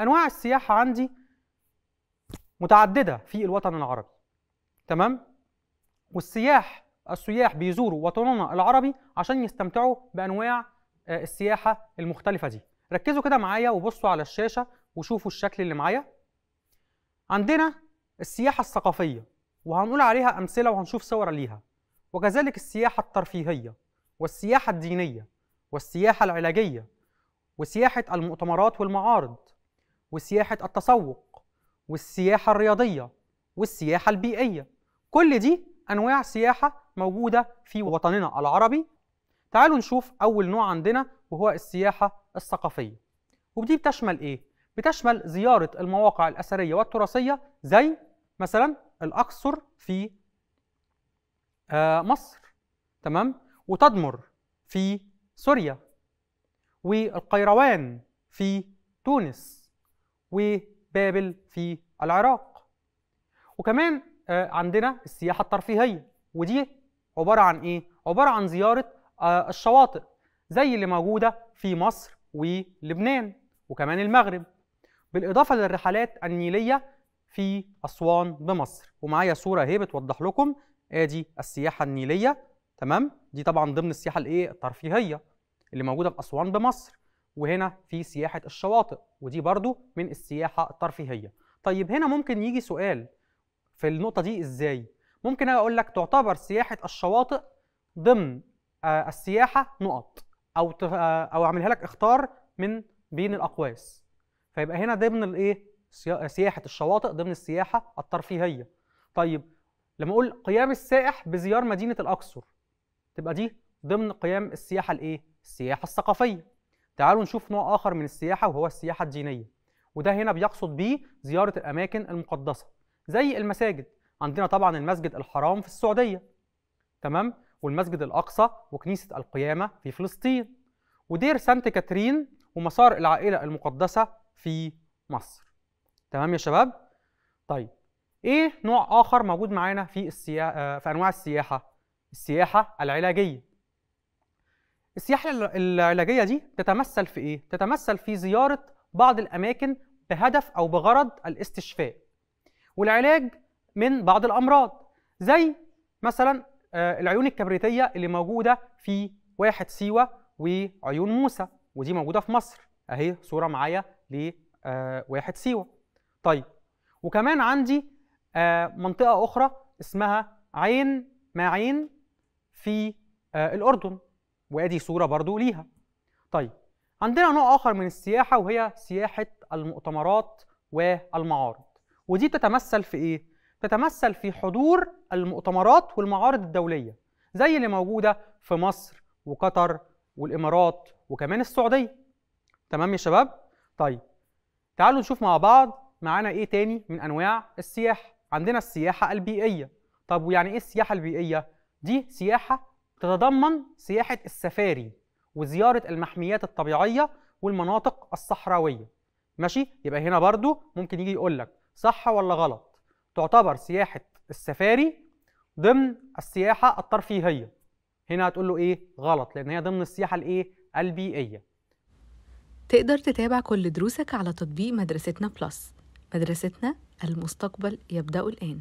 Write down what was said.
انواع السياحه عندي متعدده في الوطن العربي تمام والسياح السياح بيزوروا وطننا العربي عشان يستمتعوا بانواع آه، السياحه المختلفه دي ركزوا كده معايا وبصوا على الشاشه وشوفوا الشكل اللي معايا عندنا السياحه الثقافيه وهنقول عليها امثله وهنشوف صور ليها وكذلك السياحه الترفيهيه والسياحه الدينيه والسياحه العلاجيه وسياحه المؤتمرات والمعارض وسياحة التسوق والسياحة الرياضية والسياحة البيئية كل دي أنواع سياحة موجودة في وطننا العربي تعالوا نشوف أول نوع عندنا وهو السياحة الثقافية ودي بتشمل إيه؟ بتشمل زيارة المواقع الأثرية والتراثية زي مثلا الأقصر في آه، مصر تمام وتدمر في سوريا والقيروان في تونس وبابل في العراق وكمان آه، عندنا السياحة الترفيهية ودي عبارة عن إيه؟ عبارة عن زيارة آه، الشواطئ زي اللي موجودة في مصر ولبنان وكمان المغرب بالإضافة للرحلات النيلية في أسوان بمصر ومعايا صورة اهي بتوضح لكم ادي السياحة النيلية تمام دي طبعا ضمن السياحة الايه الترفيهية اللي موجودة في أسوان بمصر وهنا في سياحة الشواطئ ودي برضو من السياحة الترفيهية طيب هنا ممكن يجي سؤال في النقطة دي إزاي؟ ممكن أقول لك تعتبر سياحة الشواطئ ضمن آه، السياحة نقط أو آه، أو أعملها لك اختار من بين الأقواس فيبقى هنا ضمن الإيه؟ سياحة الشواطئ ضمن السياحة الترفيهية طيب لما أقول قيام السائح بزيار مدينة الأقصر تبقى دي ضمن قيام السياحة الإيه؟ السياحة الثقافية تعالوا نشوف نوع آخر من السياحة وهو السياحة الدينية وده هنا بيقصد بيه زيارة الأماكن المقدسة زي المساجد عندنا طبعا المسجد الحرام في السعودية تمام والمسجد الأقصى وكنيسة القيامة في فلسطين ودير سانت كاترين ومسار العائلة المقدسة في مصر تمام يا شباب طيب ايه نوع اخر موجود معانا في السيا... آه، في انواع السياحه السياحه العلاجيه السياحة العلاجية دي تتمثل في إيه؟ تتمثل في زيارة بعض الأماكن بهدف أو بغرض الاستشفاء والعلاج من بعض الأمراض زي مثلا آه، العيون الكبريتية اللي موجودة في واحد سيوة وعيون موسى ودي موجودة في مصر أهي صورة معايا لواحد آه، سيوة طيب وكمان عندي آه، منطقة أخرى اسمها عين ماعين في الأردن وادي صوره برضو ليها طيب عندنا نوع اخر من السياحه وهي سياحه المؤتمرات والمعارض ودي بتتمثل في ايه تتمثل في حضور المؤتمرات والمعارض الدوليه زي اللي موجوده في مصر وقطر والامارات وكمان السعوديه تمام يا شباب طيب تعالوا نشوف مع بعض معانا ايه تاني من انواع السياحه عندنا السياحه البيئيه طب ويعني ايه السياحه البيئيه دي سياحه تتضمن سياحة السفاري وزيارة المحميات الطبيعية والمناطق الصحراوية ماشي يبقى هنا برضو ممكن يجي يقول لك صح ولا غلط تعتبر سياحة السفاري ضمن السياحة الترفيهية هنا هتقول له ايه غلط لان هي ضمن السياحة الايه البيئية تقدر تتابع كل دروسك على تطبيق مدرستنا بلس مدرستنا المستقبل يبدأ الآن